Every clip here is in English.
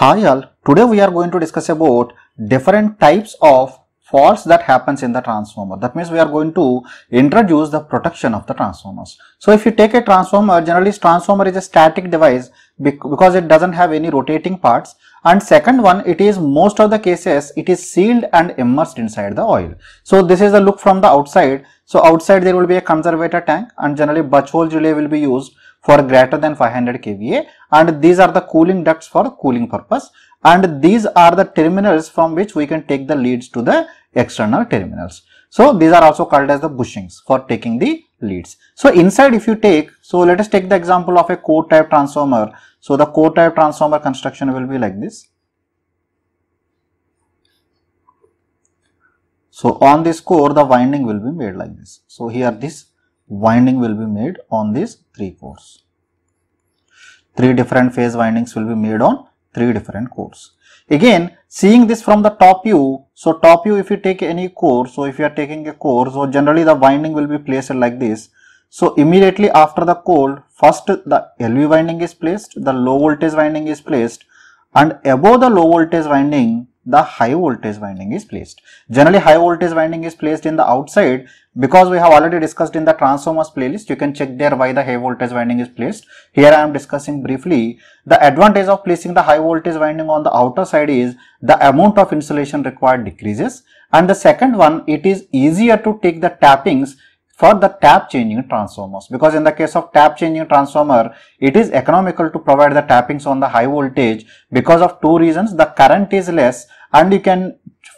Hi all, today we are going to discuss about different types of faults that happens in the transformer. That means we are going to introduce the protection of the transformers. So if you take a transformer, generally transformer is a static device because it doesn't have any rotating parts and second one it is most of the cases it is sealed and immersed inside the oil. So this is the look from the outside. So outside there will be a conservator tank and generally butch hole relay will be used for greater than 500 kVA and these are the cooling ducts for cooling purpose and these are the terminals from which we can take the leads to the external terminals. So, these are also called as the bushings for taking the leads. So, inside if you take, so let us take the example of a core type transformer. So, the core type transformer construction will be like this. So, on this core the winding will be made like this. So, here this winding will be made on these three cores. Three different phase windings will be made on three different cores. Again, seeing this from the top view, so top view if you take any core, so if you are taking a core, so generally the winding will be placed like this. So immediately after the core, first the LV winding is placed, the low voltage winding is placed and above the low voltage winding, the high voltage winding is placed. Generally high voltage winding is placed in the outside because we have already discussed in the transformers playlist you can check there why the high voltage winding is placed. Here I am discussing briefly the advantage of placing the high voltage winding on the outer side is the amount of insulation required decreases and the second one it is easier to take the tappings for the tap changing transformers because in the case of tap changing transformer it is economical to provide the tappings on the high voltage because of two reasons the current is less and you can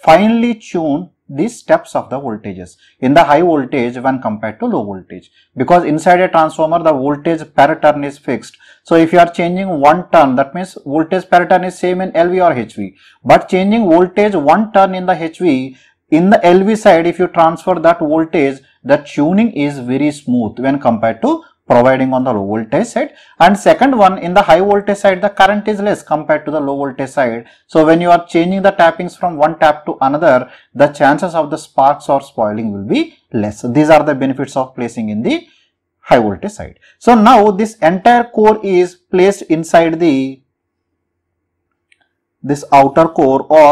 finely tune these steps of the voltages in the high voltage when compared to low voltage because inside a transformer the voltage per turn is fixed. So, if you are changing one turn that means voltage per turn is same in LV or HV but changing voltage one turn in the HV in the LV side if you transfer that voltage the tuning is very smooth when compared to providing on the low voltage side and second one in the high voltage side the current is less compared to the low voltage side so when you are changing the tappings from one tap to another the chances of the sparks or spoiling will be less these are the benefits of placing in the high voltage side so now this entire core is placed inside the this outer core or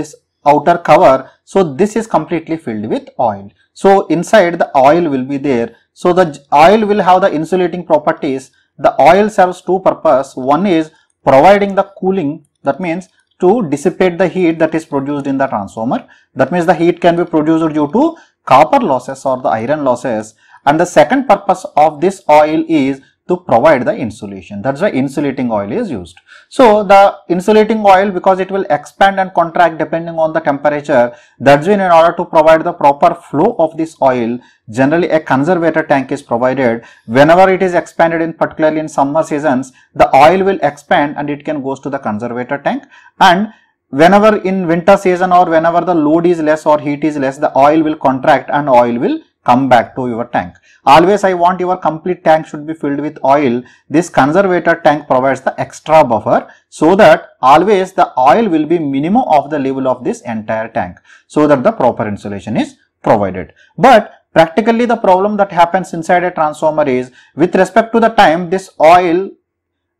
this outer cover. So this is completely filled with oil. So inside the oil will be there. So the oil will have the insulating properties. The oil serves two purpose. One is providing the cooling that means to dissipate the heat that is produced in the transformer. That means the heat can be produced due to copper losses or the iron losses. And the second purpose of this oil is to provide the insulation. That's why insulating oil is used. So the insulating oil because it will expand and contract depending on the temperature. That's why in order to provide the proper flow of this oil, generally a conservator tank is provided. Whenever it is expanded in particularly in summer seasons, the oil will expand and it can goes to the conservator tank and whenever in winter season or whenever the load is less or heat is less the oil will contract and oil will come back to your tank. Always I want your complete tank should be filled with oil. This conservator tank provides the extra buffer so that always the oil will be minimum of the level of this entire tank so that the proper insulation is provided. But practically the problem that happens inside a transformer is with respect to the time this oil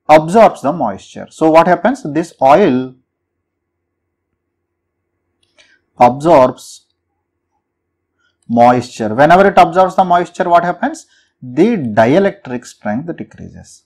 absorbs the moisture. So what happens? This oil absorbs moisture. Whenever it absorbs the moisture, what happens? The dielectric strength decreases.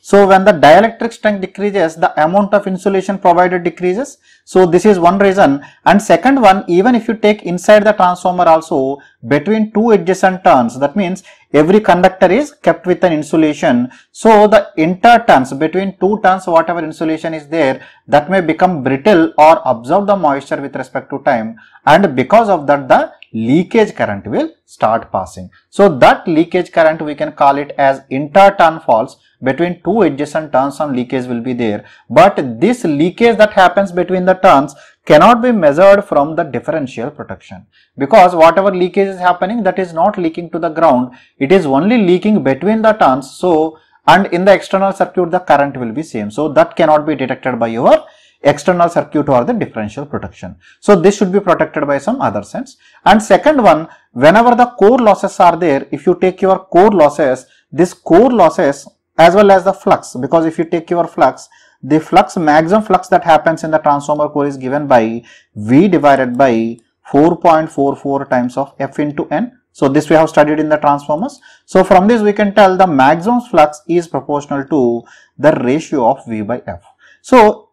So, when the dielectric strength decreases, the amount of insulation provided decreases. So, this is one reason and second one even if you take inside the transformer also between two adjacent turns that means every conductor is kept with an insulation. So, the inter turns between two turns whatever insulation is there that may become brittle or absorb the moisture with respect to time and because of that the leakage current will start passing. So that leakage current we can call it as inter-turn faults between two adjacent turns some leakage will be there but this leakage that happens between the turns cannot be measured from the differential protection because whatever leakage is happening that is not leaking to the ground it is only leaking between the turns so and in the external circuit the current will be same so that cannot be detected by your external circuit or the differential protection. So, this should be protected by some other sense. And second one, whenever the core losses are there, if you take your core losses, this core losses as well as the flux, because if you take your flux, the flux maximum flux that happens in the transformer core is given by V divided by 4.44 times of F into N. So, this we have studied in the transformers. So, from this we can tell the maximum flux is proportional to the ratio of V by F. So,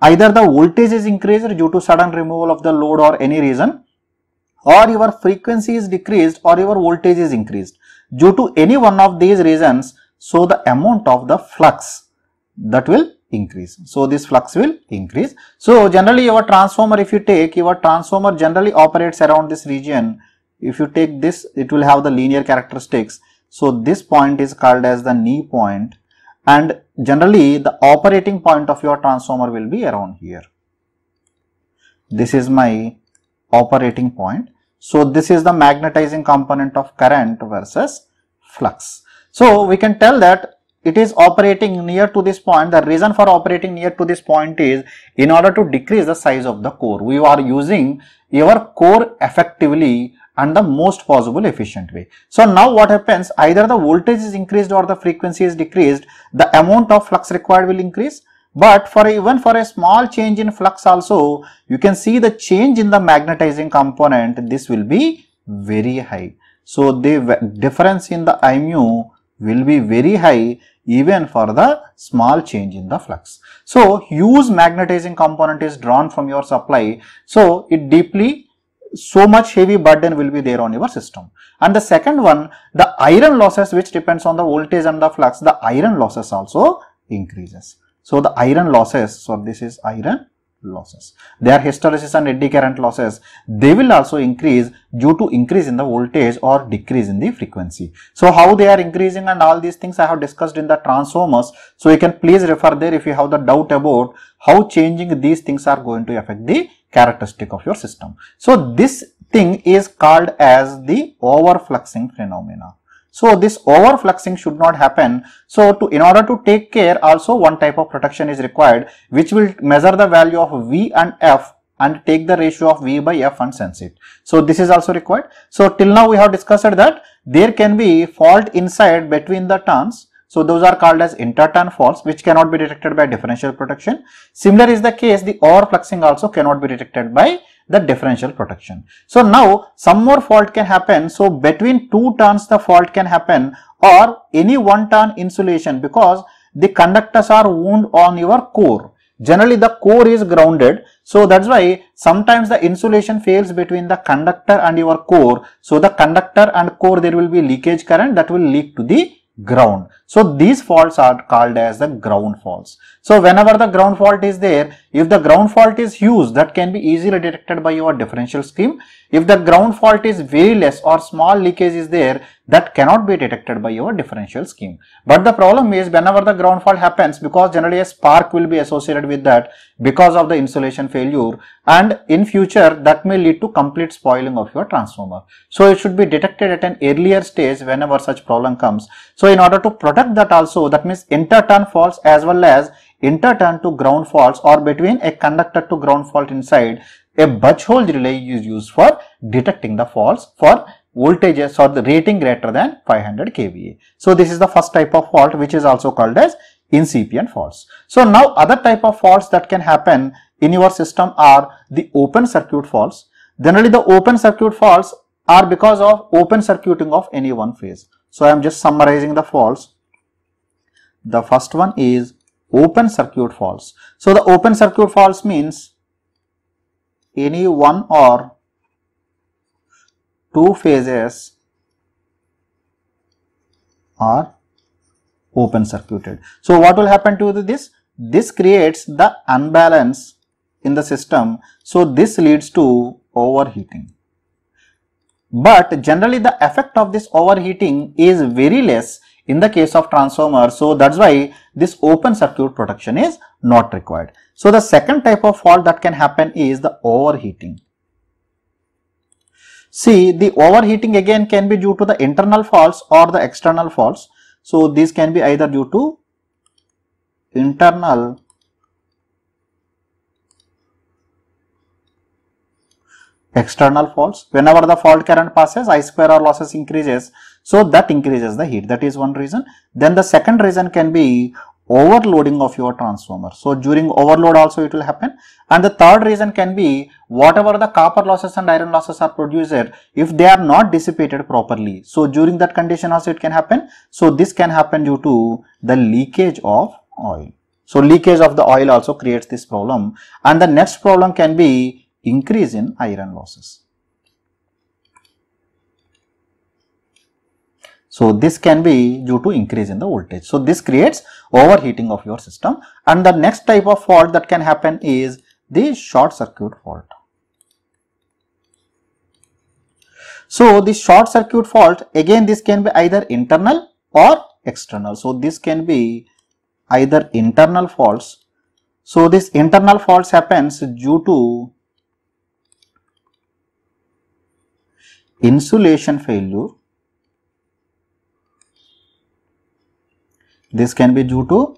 either the voltage is increased due to sudden removal of the load or any reason or your frequency is decreased or your voltage is increased due to any one of these reasons so the amount of the flux that will increase so this flux will increase so generally your transformer if you take your transformer generally operates around this region if you take this it will have the linear characteristics so this point is called as the knee point and generally the operating point of your transformer will be around here. This is my operating point. So, this is the magnetizing component of current versus flux. So, we can tell that it is operating near to this point the reason for operating near to this point is in order to decrease the size of the core we are using your core effectively and the most possible efficient way. So now what happens either the voltage is increased or the frequency is decreased the amount of flux required will increase but for even for a small change in flux also you can see the change in the magnetizing component this will be very high. So the difference in the I mu will be very high even for the small change in the flux. So, huge magnetizing component is drawn from your supply. So, it deeply so much heavy burden will be there on your system. And the second one, the iron losses which depends on the voltage and the flux, the iron losses also increases. So, the iron losses, so this is iron losses. Their hysteresis and eddy current losses, they will also increase due to increase in the voltage or decrease in the frequency. So, how they are increasing and all these things I have discussed in the transformers. So, you can please refer there if you have the doubt about how changing these things are going to affect the characteristic of your system. So, this thing is called as the overfluxing phenomena. So this overfluxing should not happen. So to, in order to take care also one type of protection is required which will measure the value of V and F and take the ratio of V by F and sense it. So this is also required. So till now we have discussed that there can be fault inside between the turns. So those are called as interturn faults which cannot be detected by differential protection. Similar is the case the overfluxing also cannot be detected by the differential protection. So now some more fault can happen. So between two turns the fault can happen or any one turn insulation because the conductors are wound on your core. Generally the core is grounded. So that's why sometimes the insulation fails between the conductor and your core. So the conductor and core there will be leakage current that will leak to the ground. So these faults are called as the ground faults. So whenever the ground fault is there, if the ground fault is huge, that can be easily detected by your differential scheme. If the ground fault is very less or small leakage is there, that cannot be detected by your differential scheme. But the problem is whenever the ground fault happens, because generally a spark will be associated with that because of the insulation failure and in future that may lead to complete spoiling of your transformer. So it should be detected at an earlier stage whenever such problem comes. So in order to protect that also, that means interturn faults as well as interturn to ground faults or between a conductor to ground fault inside, a Butch hole relay is used for detecting the faults for voltages or the rating greater than 500 kVA. So, this is the first type of fault which is also called as incipient faults. So, now other type of faults that can happen in your system are the open circuit faults. Generally, the open circuit faults are because of open circuiting of any one phase. So, I am just summarizing the faults. The first one is open circuit faults. So, the open circuit faults means any one or two phases are open circuited. So, what will happen to this? This creates the unbalance in the system. So, this leads to overheating. But generally the effect of this overheating is very less in the case of transformer. So that's why this open circuit protection is not required. So the second type of fault that can happen is the overheating. See the overheating again can be due to the internal faults or the external faults. So these can be either due to internal external faults. Whenever the fault current passes, I square or losses increases. So that increases the heat. That is one reason. Then the second reason can be overloading of your transformer. So during overload also it will happen. And the third reason can be whatever the copper losses and iron losses are produced, if they are not dissipated properly. So during that condition also it can happen. So this can happen due to the leakage of oil. So leakage of the oil also creates this problem. And the next problem can be increase in iron losses. So this can be due to increase in the voltage. So this creates overheating of your system and the next type of fault that can happen is the short circuit fault. So the short circuit fault again this can be either internal or external. So this can be either internal faults. So this internal faults happens due to insulation failure this can be due to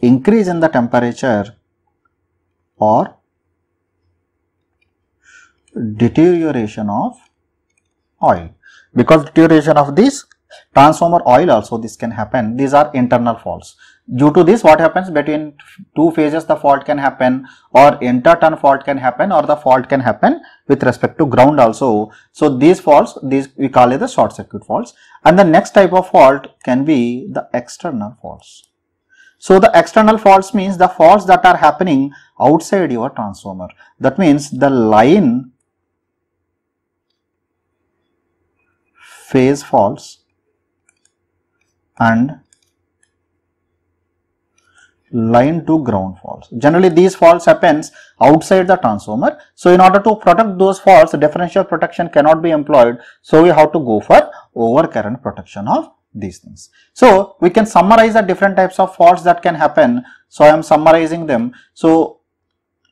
increase in the temperature or deterioration of oil because deterioration of this transformer oil also this can happen these are internal faults due to this what happens between two phases the fault can happen or interturn fault can happen or the fault can happen with respect to ground also. So, these faults these we call it the short circuit faults and the next type of fault can be the external faults. So, the external faults means the faults that are happening outside your transformer that means the line phase faults and line to ground faults. Generally these faults happens outside the transformer. So in order to protect those faults differential protection cannot be employed. So we have to go for over current protection of these things. So we can summarize the different types of faults that can happen. So I am summarizing them. So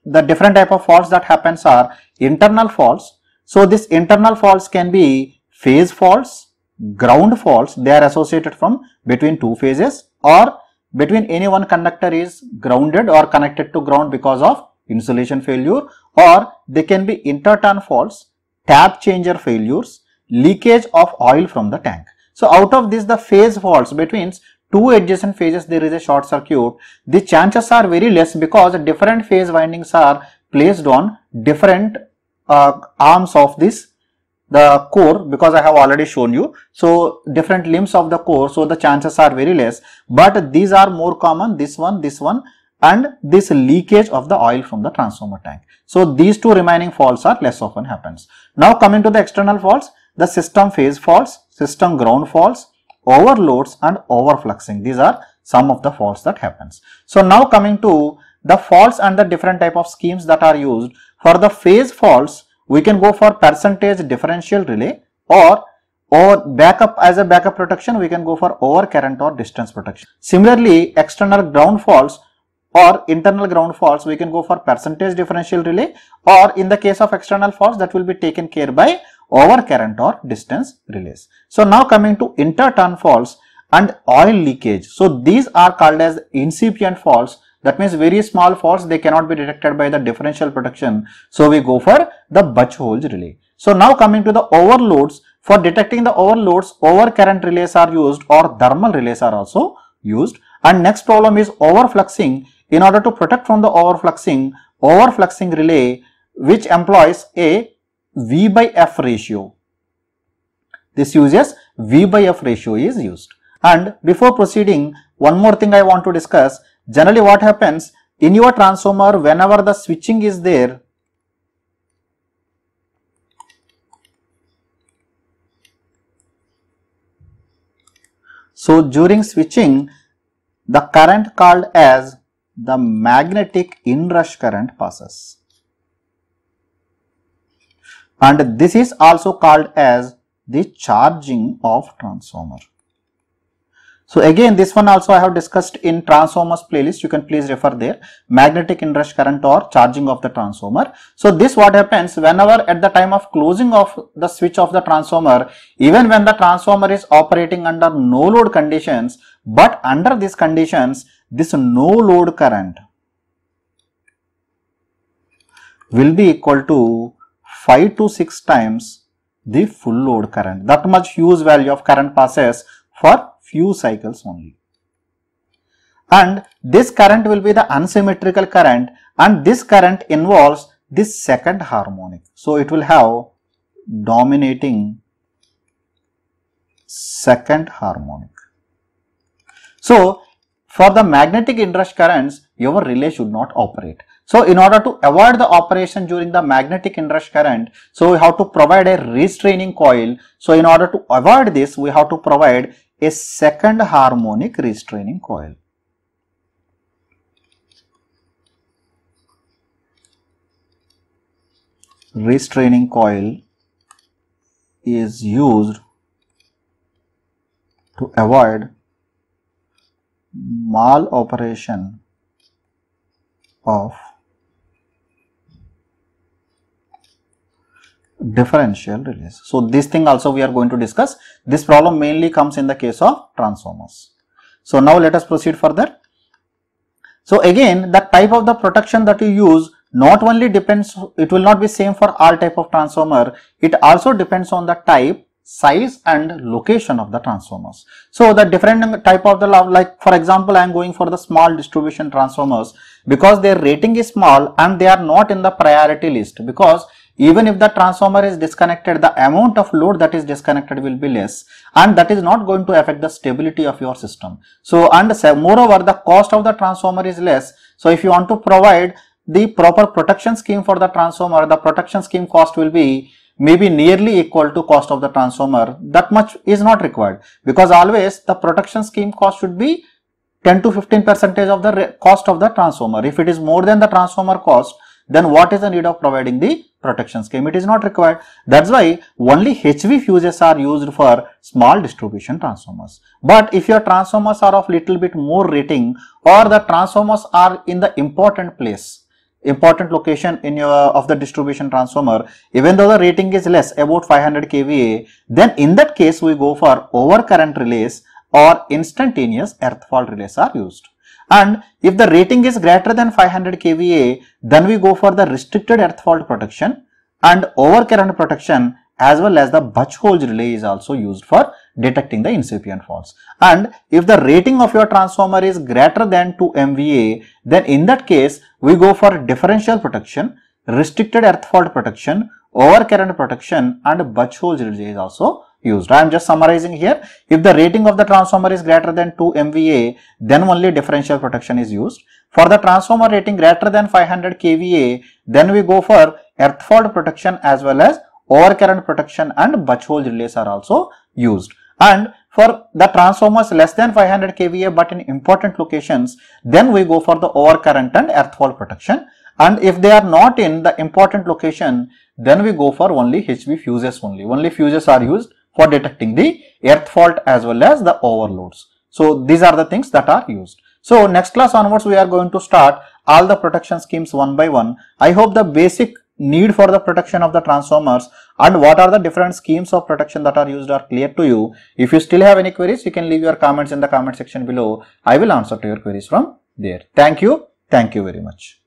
the different type of faults that happens are internal faults. So this internal faults can be phase faults, ground faults, they are associated from between two phases or between any one conductor is grounded or connected to ground because of insulation failure or they can be interturn faults, tap changer failures, leakage of oil from the tank. So out of this the phase faults between two adjacent phases there is a short circuit. The chances are very less because different phase windings are placed on different uh, arms of this the core because I have already shown you. So different limbs of the core, so the chances are very less. But these are more common, this one, this one and this leakage of the oil from the transformer tank. So these two remaining faults are less often happens. Now coming to the external faults, the system phase faults, system ground faults, overloads and overfluxing. These are some of the faults that happens. So now coming to the faults and the different type of schemes that are used. For the phase faults, we can go for percentage differential relay or or backup as a backup protection we can go for over current or distance protection. Similarly external ground faults or internal ground faults we can go for percentage differential relay or in the case of external faults that will be taken care by over current or distance relays. So now coming to inter turn faults and oil leakage. So these are called as incipient faults that means very small faults, they cannot be detected by the differential protection. So we go for the Butch holes relay. So now coming to the overloads, for detecting the overloads, overcurrent relays are used or thermal relays are also used. And next problem is overfluxing. In order to protect from the overfluxing, overfluxing relay which employs a V by F ratio. This uses V by F ratio is used. And before proceeding, one more thing I want to discuss Generally what happens in your transformer whenever the switching is there So during switching the current called as the magnetic inrush current passes and this is also called as the charging of transformer. So again, this one also I have discussed in transformers playlist. You can please refer there. Magnetic inrush current or charging of the transformer. So this what happens whenever at the time of closing of the switch of the transformer, even when the transformer is operating under no load conditions, but under these conditions, this no load current will be equal to 5 to 6 times the full load current. That much huge value of current passes for few cycles only. And this current will be the unsymmetrical current and this current involves this second harmonic. So, it will have dominating second harmonic. So, for the magnetic inrush currents, your relay should not operate. So, in order to avoid the operation during the magnetic inrush current, so we have to provide a restraining coil. So, in order to avoid this, we have to provide a second harmonic restraining coil. Restraining coil is used to avoid maloperation of differential release. So, this thing also we are going to discuss. This problem mainly comes in the case of transformers. So, now let us proceed further. So, again the type of the protection that you use not only depends, it will not be same for all type of transformer, it also depends on the type, size and location of the transformers. So, the different type of the like for example, I am going for the small distribution transformers because their rating is small and they are not in the priority list because even if the transformer is disconnected the amount of load that is disconnected will be less and that is not going to affect the stability of your system so and moreover the cost of the transformer is less so if you want to provide the proper protection scheme for the transformer the protection scheme cost will be maybe nearly equal to cost of the transformer that much is not required because always the protection scheme cost should be 10 to 15 percentage of the cost of the transformer if it is more than the transformer cost then what is the need of providing the protection scheme? It is not required. That's why only HV fuses are used for small distribution transformers. But if your transformers are of little bit more rating or the transformers are in the important place, important location in your of the distribution transformer, even though the rating is less about 500 kVA, then in that case we go for overcurrent relays or instantaneous earth fault relays are used. And if the rating is greater than 500 kVA, then we go for the restricted earth fault protection and overcurrent protection as well as the Butch Holes relay is also used for detecting the incipient faults. And if the rating of your transformer is greater than 2 MVA, then in that case, we go for differential protection, restricted earth fault protection, overcurrent protection and Butch Holes relay is also used. I am just summarizing here. If the rating of the transformer is greater than 2 MVA, then only differential protection is used. For the transformer rating greater than 500 kVA, then we go for earth fault protection as well as overcurrent protection and butch hole relays are also used. And for the transformers less than 500 kVA but in important locations, then we go for the overcurrent and earth fault protection. And if they are not in the important location, then we go for only HV fuses only. Only fuses are used for detecting the earth fault as well as the overloads. So these are the things that are used. So next class onwards we are going to start all the protection schemes one by one. I hope the basic need for the protection of the transformers and what are the different schemes of protection that are used are clear to you. If you still have any queries, you can leave your comments in the comment section below. I will answer to your queries from there. Thank you. Thank you very much.